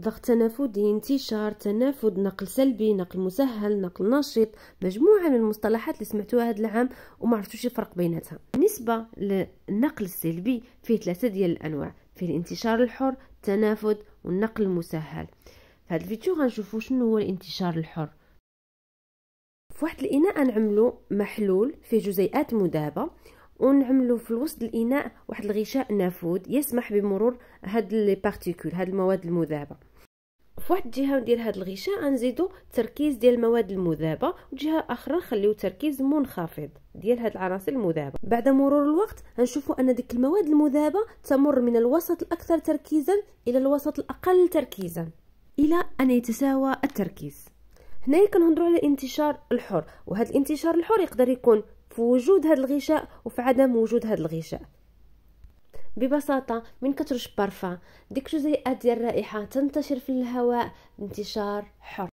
ضغط تنافذي انتشار تنافذ نقل سلبي نقل مسهل نقل نشط مجموعه من المصطلحات اللي سمعتوها هذا العام وما عرفتوش الفرق بيناتها بالنسبه للنقل السلبي فيه ثلاثه ديال الانواع فيه الانتشار الحر التنافذ والنقل المسهل في هذا الفيديو غنشوفوا شنو هو الانتشار الحر في واحد الاناء نعملو محلول فيه جزيئات مذابه ونعملوا في الوسط الاناء واحد الغشاء نافود يسمح بمرور هاد لي بارتيكول هاد المواد المذابه في واحد الجهه ديال هاد الغشاء غنزيدو تركيز ديال المواد المذابه وجهه اخرى نخليو تركيز منخفض ديال هاد العناصر المذابه بعد مرور الوقت غنشوفو ان ديك المواد المذابه تمر من الوسط الاكثر تركيزا الى الوسط الاقل تركيزا الى ان يتساوى التركيز هنايا كنهضروا على الانتشار الحر وهذا الانتشار الحر يقدر يكون في وجود هذا الغشاء وفي عدم وجود هذا الغشاء ببساطة من كترش بارفان ديك جزيئات ديال الرائحة تنتشر في الهواء انتشار حر